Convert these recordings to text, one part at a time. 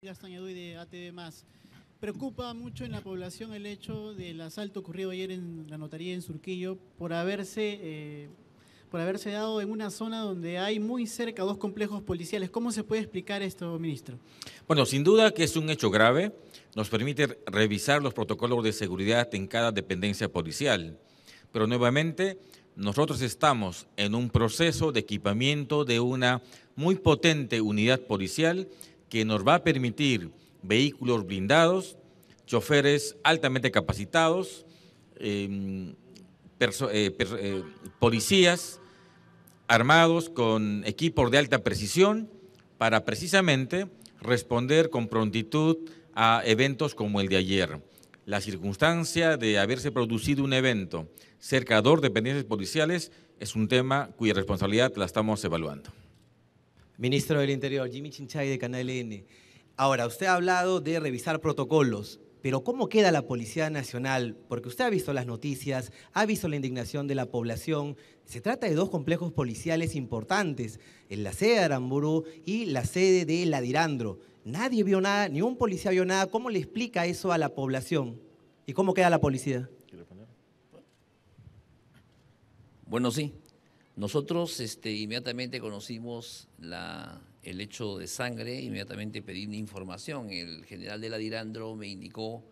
Gastan de ATV más. Preocupa mucho en la población el hecho del asalto ocurrido ayer en la notaría en Surquillo por haberse, eh, por haberse dado en una zona donde hay muy cerca dos complejos policiales. ¿Cómo se puede explicar esto, ministro? Bueno, sin duda que es un hecho grave. Nos permite revisar los protocolos de seguridad en cada dependencia policial. Pero nuevamente, nosotros estamos en un proceso de equipamiento de una muy potente unidad policial que nos va a permitir vehículos blindados, choferes altamente capacitados, em, eh, eh, policías armados con equipos de alta precisión para precisamente responder con prontitud a eventos como el de ayer. La circunstancia de haberse producido un evento cerca de dos dependencias policiales es un tema cuya responsabilidad la estamos evaluando. Ministro del Interior, Jimmy Chinchay de Canal N. Ahora, usted ha hablado de revisar protocolos, pero ¿cómo queda la Policía Nacional? Porque usted ha visto las noticias, ha visto la indignación de la población. Se trata de dos complejos policiales importantes, en la sede de Aramburu y la sede de Ladirandro. Nadie vio nada, ni un policía vio nada. ¿Cómo le explica eso a la población? ¿Y cómo queda la policía? Bueno, sí, nosotros este, inmediatamente conocimos el hecho de sangre, inmediatamente pedí una información. El general de la Dirandro me indicó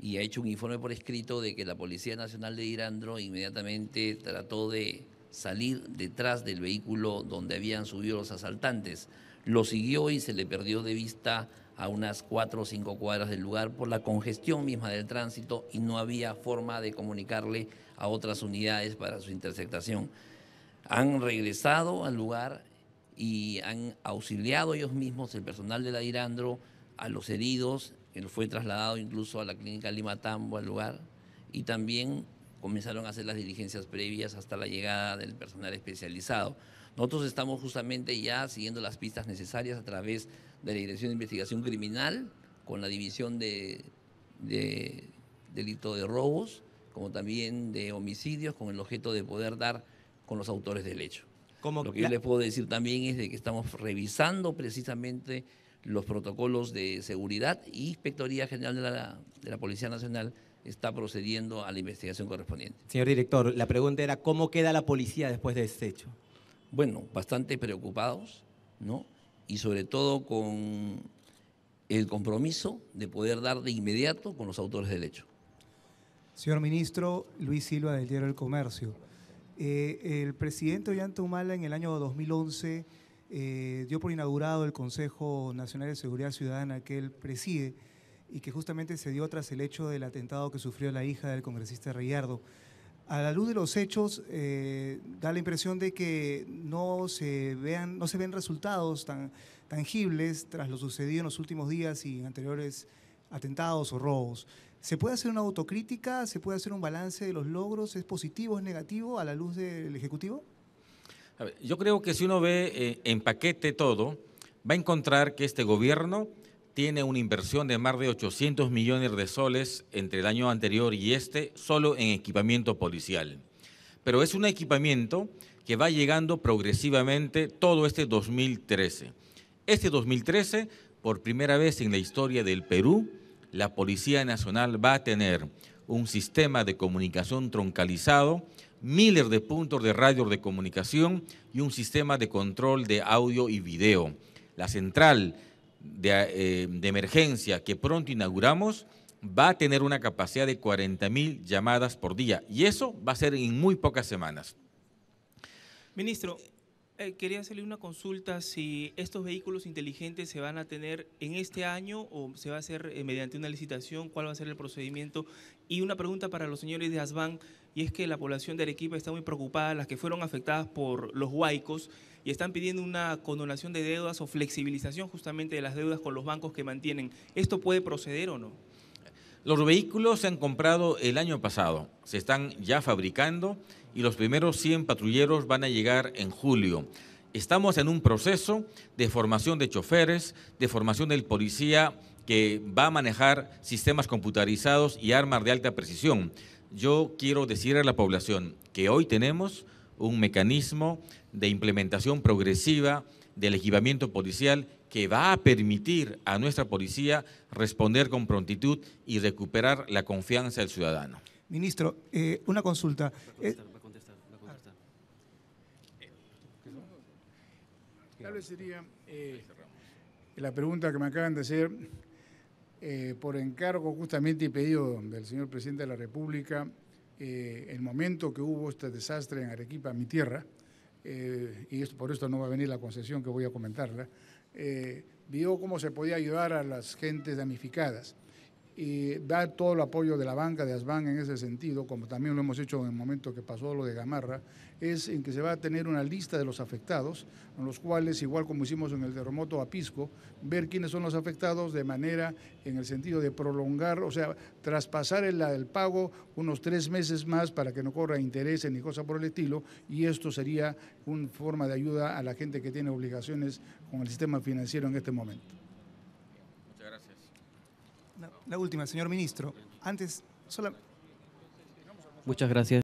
y ha hecho un informe por escrito de que la Policía Nacional de Dirandro inmediatamente trató de salir detrás del vehículo donde habían subido los asaltantes. Lo siguió y se le perdió de vista a unas cuatro o cinco cuadras del lugar por la congestión misma del tránsito y no había forma de comunicarle a otras unidades para su interceptación han regresado al lugar y han auxiliado ellos mismos, el personal de la irandro a los heridos, él fue trasladado incluso a la clínica Lima Tambo, al lugar, y también comenzaron a hacer las diligencias previas hasta la llegada del personal especializado. Nosotros estamos justamente ya siguiendo las pistas necesarias a través de la Dirección de Investigación Criminal, con la División de, de Delito de Robos, como también de homicidios, con el objeto de poder dar con los autores del hecho. Lo que yo les puedo decir también es de que estamos revisando precisamente los protocolos de seguridad y Inspectoría General de la, de la Policía Nacional está procediendo a la investigación correspondiente. Señor director, la pregunta era cómo queda la policía después de este hecho. Bueno, bastante preocupados, ¿no? Y sobre todo con el compromiso de poder dar de inmediato con los autores del hecho. Señor ministro, Luis Silva del Diario del Comercio. Eh, el presidente Ollanta Humala en el año 2011 eh, dio por inaugurado el Consejo Nacional de Seguridad Ciudadana que él preside y que justamente se dio tras el hecho del atentado que sufrió la hija del congresista Reyardo. A la luz de los hechos, eh, da la impresión de que no se, vean, no se ven resultados tan tangibles tras lo sucedido en los últimos días y anteriores atentados o robos. ¿Se puede hacer una autocrítica? ¿Se puede hacer un balance de los logros? ¿Es positivo, o es negativo a la luz del Ejecutivo? yo creo que si uno ve eh, en paquete todo, va a encontrar que este gobierno tiene una inversión de más de 800 millones de soles entre el año anterior y este solo en equipamiento policial. Pero es un equipamiento que va llegando progresivamente todo este 2013. Este 2013 por primera vez en la historia del Perú, la Policía Nacional va a tener un sistema de comunicación troncalizado, miles de puntos de radio de comunicación y un sistema de control de audio y video. La central de, eh, emergencia que pronto inauguramos va a tener una capacidad de mil llamadas por día y eso va a ser en muy pocas semanas. Ministro, eh, quería hacerle una consulta si estos vehículos inteligentes se van a tener en este año o se va a hacer eh, mediante una licitación, cuál va a ser el procedimiento. Y una pregunta para los señores de ASBAN, y es que la población de Arequipa está muy preocupada, las que fueron afectadas por los huaicos, y están pidiendo una condonación de deudas o flexibilización justamente de las deudas con los bancos que mantienen. ¿Esto puede proceder o no? Los vehículos se han comprado el año pasado, se están ya fabricando y los primeros 100 patrulleros van a llegar en julio. Estamos en un proceso de formación de choferes, de formación del policía que va a manejar sistemas computarizados y armas de alta precisión. Yo quiero decir a la población que hoy tenemos un mecanismo de implementación progresiva del equipamiento policial que va a permitir a nuestra policía responder con prontitud y recuperar la confianza del ciudadano. Ministro, eh, una consulta. Eh, va a contestar, va a contestar, eh, sería la pregunta que me acaban de hacer por encargo justamente y pedido del señor presidente de la República, el momento que hubo este desastre en Arequipa, mi tierra, eh, y por esto no va a venir la concesión que voy a comentarla, eh, vio cómo se podía ayudar a las gentes damnificadas y dar todo el apoyo de la banca de Asban en ese sentido, como también lo hemos hecho en el momento que pasó lo de Gamarra, es en que se va a tener una lista de los afectados, en los cuales, igual como hicimos en el terremoto a Pisco, ver quiénes son los afectados de manera en el sentido de prolongar, o sea, traspasar el, el pago unos tres meses más para que no corra intereses ni cosa por el estilo, y esto sería una forma de ayuda a la gente que tiene obligaciones con el sistema financiero en este momento. La última, señor ministro. Antes, solamente... Muchas gracias.